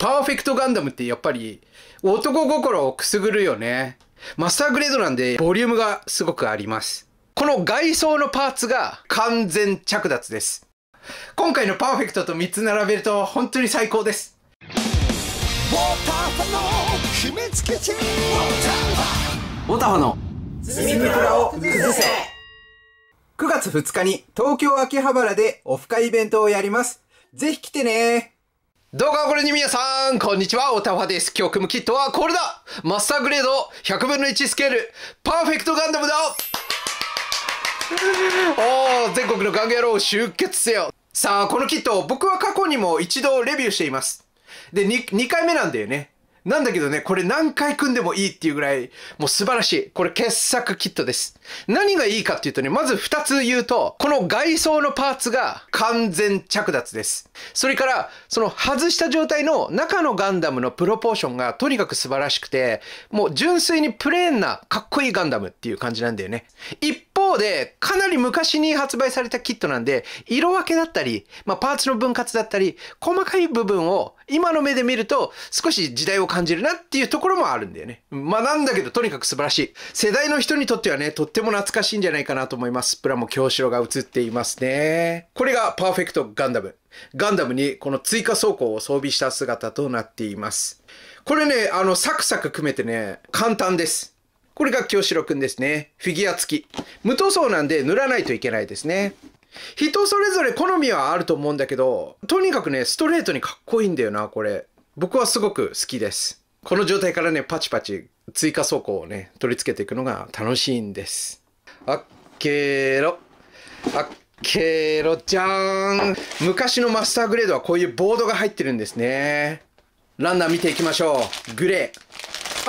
パーフェクトガンダムってやっぱり男心をくすぐるよね。マスターグレードなんでボリュームがすごくあります。この外装のパーツが完全着脱です。今回のパーフェクトと3つ並べると本当に最高です。ウォーターファの秘密基地ウォーターファのプラを崩せ9月2日に東京秋葉原でオフ会イベントをやります。ぜひ来てね動画をご覧に皆さん、こんにちは、おたわです。今日組むキットはこれだマスターグレード100分の1スケール、パーフェクトガンダムだおー、全国のガン野郎集結せよさあ、このキット、僕は過去にも一度レビューしています。で、2, 2回目なんだよね。なんだけどね、これ何回組んでもいいっていうぐらい、もう素晴らしい。これ傑作キットです。何がいいかっていうとね、まず2つ言うと、この外装のパーツが完全着脱です。それから、その外した状態の中のガンダムのプロポーションがとにかく素晴らしくて、もう純粋にプレーンなかっこいいガンダムっていう感じなんだよね。一方で、かなり昔に発売されたキットなんで、色分けだったり、まあ、パーツの分割だったり、細かい部分を今の目で見ると、少し時代を感じるなっていうところもあるんだよね。まあ、なんだけど、とにかく素晴らしい。世代の人にとってはね、とっても懐かしいんじゃないかなと思います。プラモ京城が映っていますね。これがパーフェクトガンダム。ガンダムにこの追加装甲を装備した姿となっています。これね、あの、サクサク組めてね、簡単です。これが京志郎くんですね。フィギュア付き。無塗装なんで塗らないといけないですね。人それぞれ好みはあると思うんだけど、とにかくね、ストレートにかっこいいんだよな、これ。僕はすごく好きです。この状態からね、パチパチ追加走行をね、取り付けていくのが楽しいんです。あっけろ。あっけろじゃーん。昔のマスターグレードはこういうボードが入ってるんですね。ランナー見ていきましょう。グレー。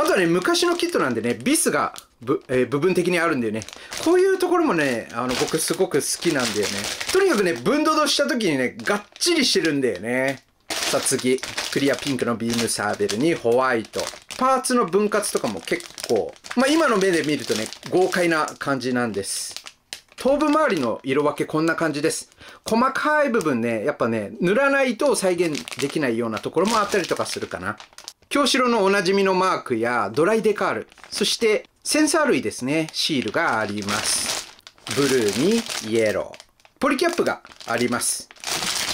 あとはね、昔のキットなんでね、ビスがぶ、えー、部分的にあるんだよね。こういうところもね、あの、僕すごく好きなんだよね。とにかくね、分度度した時にね、がっちりしてるんだよね。さあ次。クリアピンクのビームサーベルにホワイト。パーツの分割とかも結構、まあ、今の目で見るとね、豪快な感じなんです。頭部周りの色分けこんな感じです。細かい部分ね、やっぱね、塗らないと再現できないようなところもあったりとかするかな。京城のおなじみのマークやドライデカール、そしてセンサー類ですね、シールがあります。ブルーにイエロー。ポリキャップがあります。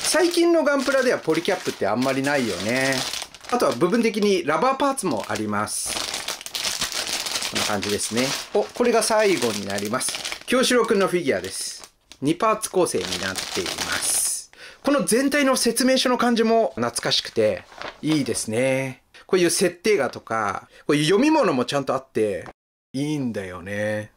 最近のガンプラではポリキャップってあんまりないよね。あとは部分的にラバーパーツもあります。こんな感じですね。お、これが最後になります。京城郎くんのフィギュアです。2パーツ構成になっています。この全体の説明書の感じも懐かしくていいですね。こういう設定画とか、こういう読み物もちゃんとあって、いいんだよね。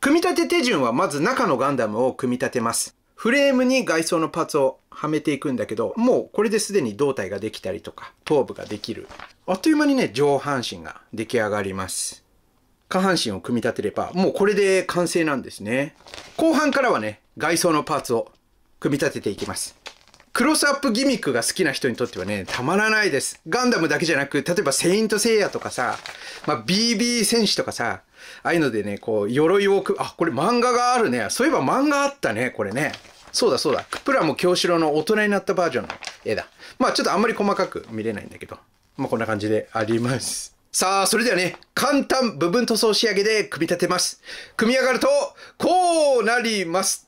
組み立て手順はまず中のガンダムを組み立てます。フレームに外装のパーツをはめていくんだけど、もうこれですでに胴体ができたりとか、頭部ができる。あっという間にね、上半身が出来上がります。下半身を組み立てれば、もうこれで完成なんですね。後半からはね、外装のパーツを組み立てていきます。クロスアップギミックが好きな人にとってはね、たまらないです。ガンダムだけじゃなく、例えばセイントセイヤとかさ、まあ、BB 戦士とかさ、ああいうのでね、こう、鎧をく、あ、これ漫画があるね。そういえば漫画あったね、これね。そうだそうだ。クプラも京志郎の大人になったバージョンの絵だ。まあちょっとあんまり細かく見れないんだけど。まあこんな感じであります。さあ、それではね、簡単部分塗装仕上げで組み立てます。組み上がると、こうなります。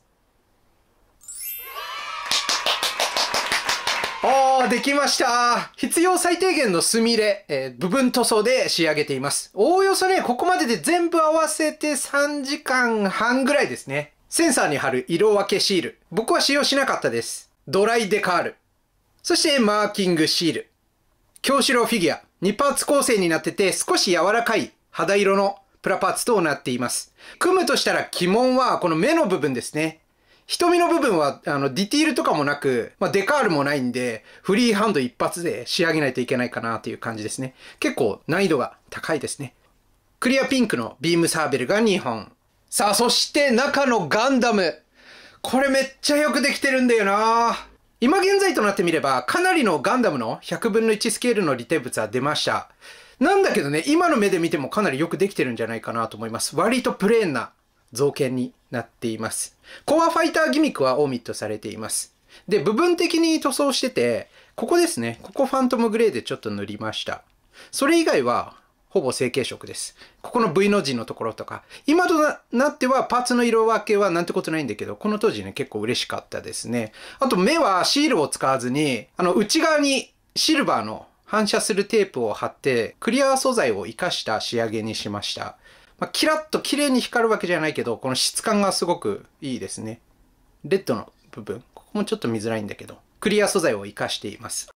ああ、できました必要最低限のスミレ、えー、部分塗装で仕上げています。おおよそね、ここまでで全部合わせて3時間半ぐらいですね。センサーに貼る色分けシール。僕は使用しなかったです。ドライデカール。そしてマーキングシール。京志郎フィギュア。2パーツ構成になってて少し柔らかい肌色のプラパーツとなっています。組むとしたら鬼門はこの目の部分ですね。瞳の部分は、あの、ディティールとかもなく、まあ、デカールもないんで、フリーハンド一発で仕上げないといけないかなという感じですね。結構難易度が高いですね。クリアピンクのビームサーベルが2本。さあ、そして中のガンダム。これめっちゃよくできてるんだよな今現在となってみれば、かなりのガンダムの100分の1スケールの利点物は出ました。なんだけどね、今の目で見てもかなりよくできてるんじゃないかなと思います。割とプレーンな造形になっています。コアファイターギミックはオミットされています。で、部分的に塗装してて、ここですね。ここファントムグレーでちょっと塗りました。それ以外は、ほぼ成型色です。ここの V の字のところとか、今となってはパーツの色分けはなんてことないんだけど、この当時ね、結構嬉しかったですね。あと目はシールを使わずに、あの内側にシルバーの反射するテープを貼って、クリア素材を活かした仕上げにしました。まあ、キラッと綺麗に光るわけじゃないけど、この質感がすごくいいですね。レッドの部分。ここもちょっと見づらいんだけど、クリア素材を活かしています。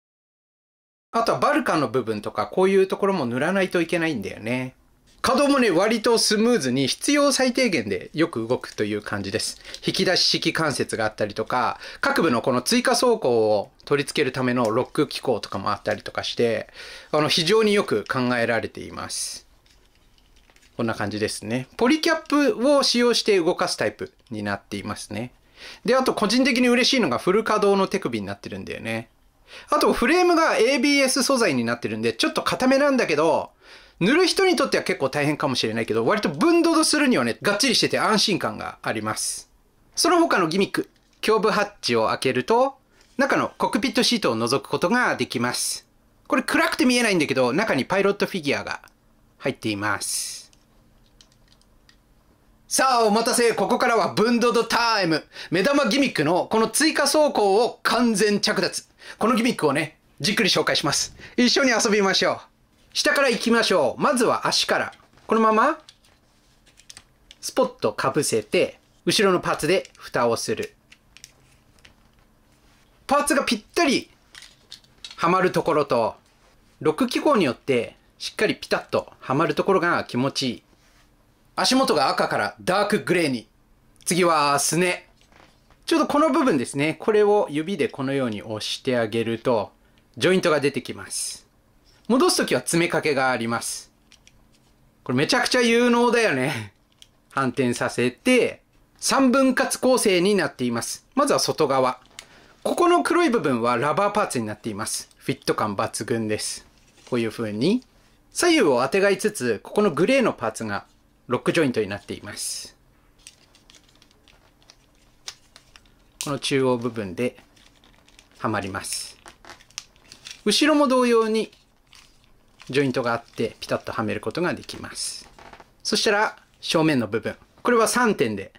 あとはバルカンの部分とか、こういうところも塗らないといけないんだよね。稼働もね、割とスムーズに必要最低限でよく動くという感じです。引き出し式関節があったりとか、各部のこの追加走行を取り付けるためのロック機構とかもあったりとかして、あの、非常によく考えられています。こんな感じですね。ポリキャップを使用して動かすタイプになっていますね。で、あと個人的に嬉しいのがフル稼働の手首になってるんだよね。あとフレームが ABS 素材になってるんで、ちょっと固めなんだけど、塗る人にとっては結構大変かもしれないけど、割と分度するにはね、がっちりしてて安心感があります。その他のギミック、胸部ハッチを開けると、中のコックピットシートを覗くことができます。これ暗くて見えないんだけど、中にパイロットフィギュアが入っています。さあ、お待たせ。ここからはブンドドタイム。目玉ギミックのこの追加走行を完全着脱。このギミックをね、じっくり紹介します。一緒に遊びましょう。下から行きましょう。まずは足から。このまま、スポッと被せて、後ろのパーツで蓋をする。パーツがぴったりはまるところと、6機構によってしっかりピタッとはまるところが気持ちいい。足元が赤からダークグレーに。次はすね。ちょうどこの部分ですね。これを指でこのように押してあげると、ジョイントが出てきます。戻すときは爪掛けがあります。これめちゃくちゃ有能だよね。反転させて、3分割構成になっています。まずは外側。ここの黒い部分はラバーパーツになっています。フィット感抜群です。こういう風に左右をあてがいつつ、ここのグレーのパーツがロックジョイントになっています。この中央部分ではまります。後ろも同様にジョイントがあってピタッとはめることができます。そしたら正面の部分。これは3点で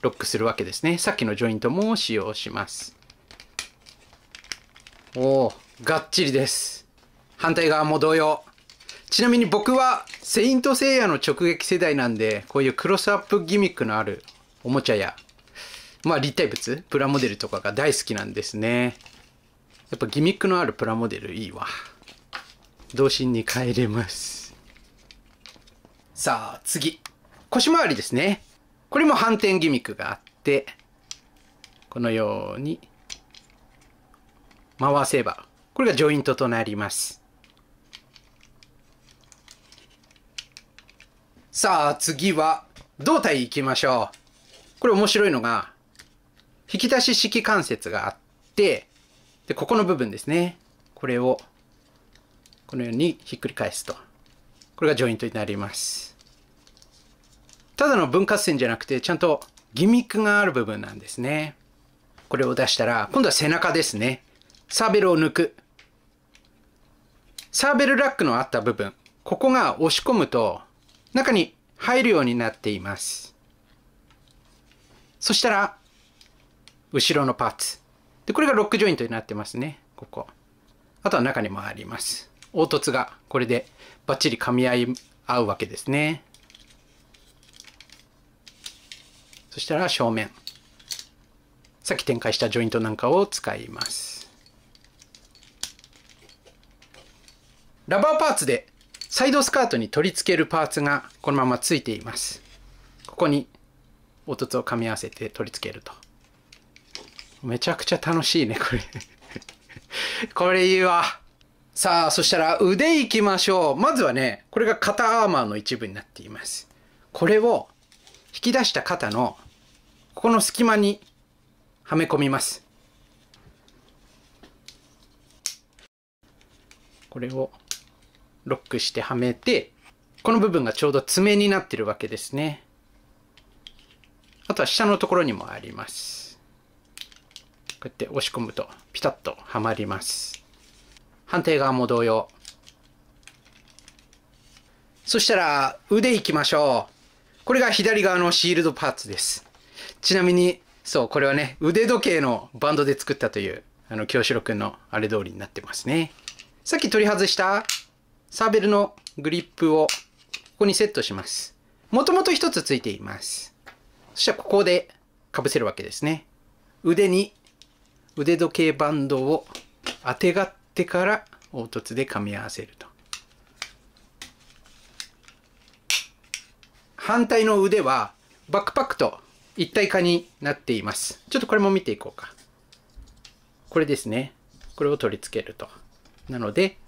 ロックするわけですね。さっきのジョイントも使用します。おお、がっちりです。反対側も同様。ちなみに僕は、セイントセイヤの直撃世代なんで、こういうクロスアップギミックのあるおもちゃや、まあ立体物、プラモデルとかが大好きなんですね。やっぱギミックのあるプラモデルいいわ。童心に帰れます。さあ、次。腰回りですね。これも反転ギミックがあって、このように、回せば、これがジョイントとなります。さあ、次は、胴体行きましょう。これ面白いのが、引き出し式関節があって、で、ここの部分ですね。これを、このようにひっくり返すと。これがジョイントになります。ただの分割線じゃなくて、ちゃんとギミックがある部分なんですね。これを出したら、今度は背中ですね。サーベルを抜く。サーベルラックのあった部分。ここが押し込むと、中に入るようになっています。そしたら、後ろのパーツ。で、これがロックジョイントになってますね。ここ。あとは中に回ります。凹凸がこれでバッチリ噛み合い合うわけですね。そしたら正面。さっき展開したジョイントなんかを使います。ラバーパーツでサイドスカートに取り付けるパーツがこのままついています。ここに凹凸を噛み合わせて取り付けると。めちゃくちゃ楽しいね、これ これいいわ。さあ、そしたら腕いきましょう。まずはね、これが肩アーマーの一部になっています。これを引き出した肩のここの隙間にはめ込みます。これをロックしてはめて、この部分がちょうど爪になってるわけですね。あとは下のところにもあります。こうやって押し込むとピタッとはまります。反対側も同様。そしたら腕いきましょう。これが左側のシールドパーツです。ちなみに、そう、これはね、腕時計のバンドで作ったという、あの、京四郎くんのあれ通りになってますね。さっき取り外したサーベルのグリップをここにセットします。もともと一つついています。そしたらここでかぶせるわけですね。腕に腕時計バンドをあてがってから凹凸で噛み合わせると。反対の腕はバックパックと一体化になっています。ちょっとこれも見ていこうか。これですね。これを取り付けると。なので、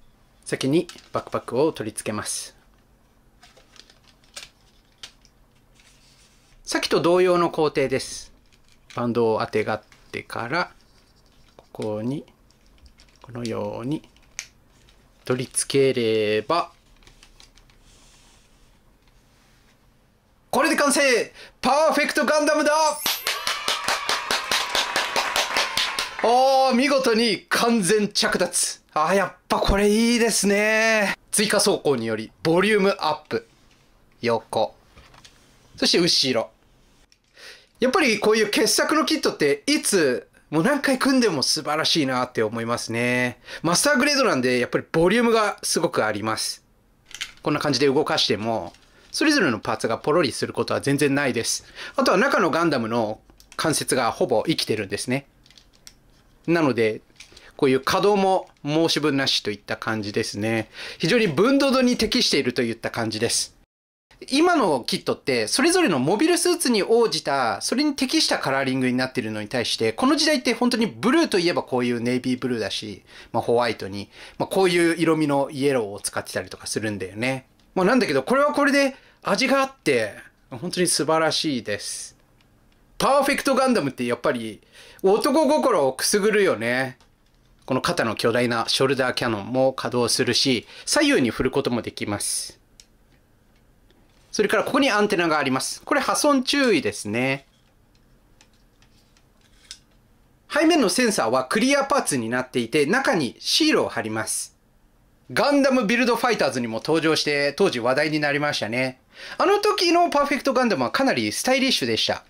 先にバックパックを取り付けますさっきと同様の工程ですバンドをあてがってからここにこのように取り付ければこれで完成パーフェクトガンダムだおー見事に完全着脱あ、やっぱこれいいですね。追加走行により、ボリュームアップ。横。そして後ろ。やっぱりこういう傑作のキットって、いつ、もう何回組んでも素晴らしいなって思いますね。マスターグレードなんで、やっぱりボリュームがすごくあります。こんな感じで動かしても、それぞれのパーツがポロリすることは全然ないです。あとは中のガンダムの関節がほぼ生きてるんですね。なので、こういう稼働も申し分なしといった感じですね。非常に分度度に適しているといった感じです。今のキットってそれぞれのモビルスーツに応じたそれに適したカラーリングになっているのに対してこの時代って本当にブルーといえばこういうネイビーブルーだし、まあ、ホワイトに、まあ、こういう色味のイエローを使ってたりとかするんだよね、まあ、なんだけどこれはこれで味があって本当に素晴らしいですパーフェクトガンダムってやっぱり男心をくすぐるよねこの肩の巨大なショルダーキャノンも稼働するし、左右に振ることもできます。それからここにアンテナがあります。これ破損注意ですね。背面のセンサーはクリアパーツになっていて、中にシールを貼ります。ガンダムビルドファイターズにも登場して当時話題になりましたね。あの時のパーフェクトガンダムはかなりスタイリッシュでした。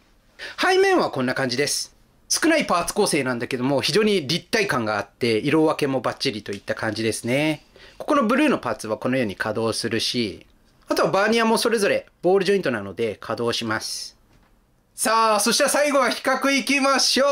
背面はこんな感じです。少ないパーツ構成なんだけども、非常に立体感があって、色分けもバッチリといった感じですね。ここのブルーのパーツはこのように稼働するし、あとはバーニアもそれぞれボールジョイントなので稼働します。さあ、そしたら最後は比較いきましょう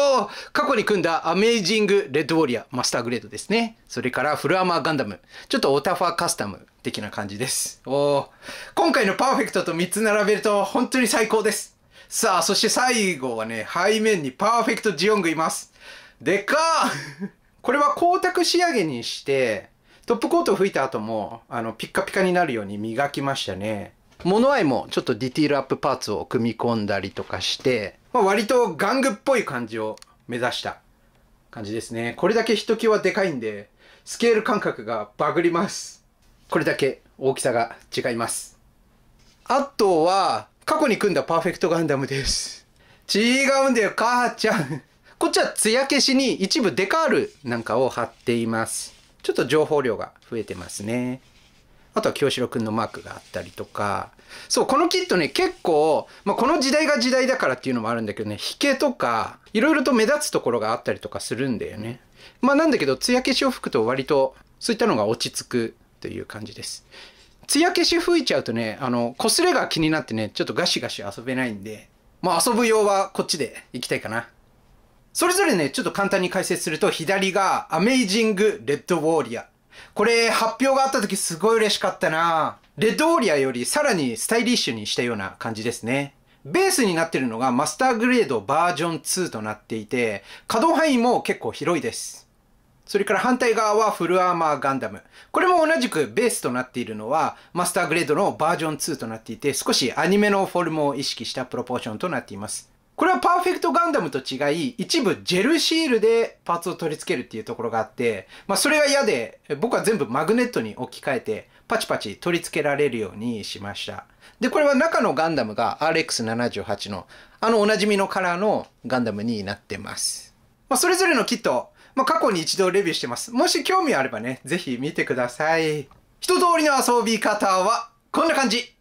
過去に組んだアメイジング・レッド・ウォリア、マスターグレードですね。それからフルアーマー・ガンダム。ちょっとオタファー・カスタム的な感じです。お今回のパーフェクトと3つ並べると本当に最高です。さあ、そして最後はね、背面にパーフェクトジオングいます。でかーこれは光沢仕上げにして、トップコートを吹いた後も、あの、ピッカピカになるように磨きましたね。物合いもちょっとディティールアップパーツを組み込んだりとかして、まあ、割と玩具っぽい感じを目指した感じですね。これだけひときわでかいんで、スケール感覚がバグります。これだけ大きさが違います。あとは、過去に組んだパーフェクトガンダムです。違うんだよ、母ちゃん。こっちは艶消しに一部デカールなんかを貼っています。ちょっと情報量が増えてますね。あとは清志郎くんのマークがあったりとか。そう、このキットね、結構、まあ、この時代が時代だからっていうのもあるんだけどね、引けとか、いろいろと目立つところがあったりとかするんだよね。まあなんだけど、艶消しを吹くと割と、そういったのが落ち着くという感じです。つや消し吹いちゃうとねあの擦れが気になってねちょっとガシガシ遊べないんでまあ遊ぶ用はこっちで行きたいかなそれぞれねちょっと簡単に解説すると左がアメイジングレッドウォーリアこれ発表があった時すごい嬉しかったなレッドウォーリアよりさらにスタイリッシュにしたような感じですねベースになってるのがマスターグレードバージョン2となっていて可動範囲も結構広いですそれから反対側はフルアーマーガンダム。これも同じくベースとなっているのはマスターグレードのバージョン2となっていて少しアニメのフォルムを意識したプロポーションとなっています。これはパーフェクトガンダムと違い、一部ジェルシールでパーツを取り付けるっていうところがあって、まあそれが嫌で、僕は全部マグネットに置き換えて、パチパチ取り付けられるようにしました。で、これは中のガンダムが RX78 の、あのおなじみのカラーのガンダムになってます。まあそれぞれのキット、まあ、過去に一度レビューしてます。もし興味あればね、ぜひ見てください。一通りの遊び方は、こんな感じ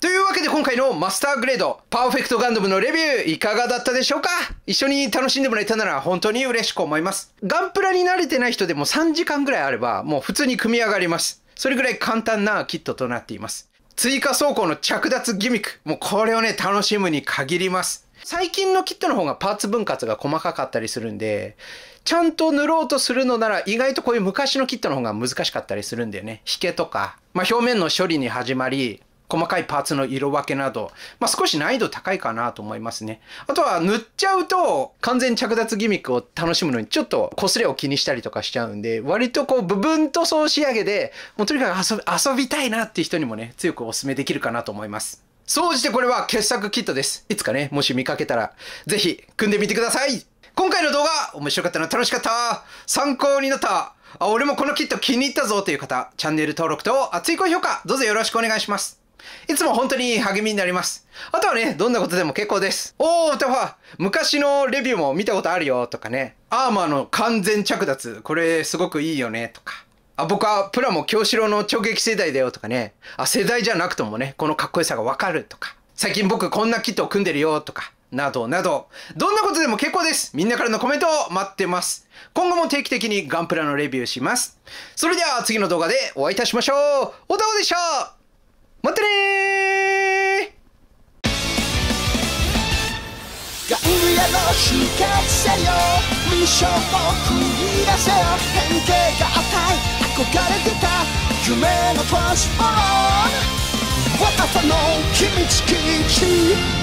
というわけで今回のマスターグレード、パーフェクトガンダムのレビュー、いかがだったでしょうか一緒に楽しんでもらえたなら本当に嬉しく思います。ガンプラに慣れてない人でも3時間ぐらいあれば、もう普通に組み上がります。それぐらい簡単なキットとなっています。追加走行の着脱ギミック。もうこれをね、楽しむに限ります。最近のキットの方がパーツ分割が細かかったりするんで、ちゃんと塗ろうとするのなら意外とこういう昔のキットの方が難しかったりするんだよね。引けとか、まあ、表面の処理に始まり、細かいパーツの色分けなど、まあ、少し難易度高いかなと思いますね。あとは塗っちゃうと完全着脱ギミックを楽しむのにちょっと擦れを気にしたりとかしちゃうんで、割とこう部分塗装仕上げで、もうとにかく遊びたいなっていう人にもね、強くお勧めできるかなと思います。総じてこれは傑作キットです。いつかね、もし見かけたら、ぜひ組んでみてください今回の動画、面白かったな、楽しかった参考になったあ、俺もこのキット気に入ったぞという方、チャンネル登録と熱い高評価、どうぞよろしくお願いします。いつも本当に励みになります。あとはね、どんなことでも結構です。おー、たは、昔のレビューも見たことあるよ、とかね。アーマーの完全着脱、これすごくいいよね、とか。あ、僕はプラも京志郎の直撃世代だよ、とかね。あ、世代じゃなくともね、このかっこよさがわかる、とか。最近僕こんなキットを組んでるよ、とか。などなど、どんなことでも結構です。みんなからのコメントを待ってます。今後も定期的にガンプラのレビューします。それでは次の動画でお会いいたしましょう。おたおでしたまたねガングヤの死活せよミッションを繰り出せよ変形が与憧れてた夢のトランスフォーム若さの秘密基地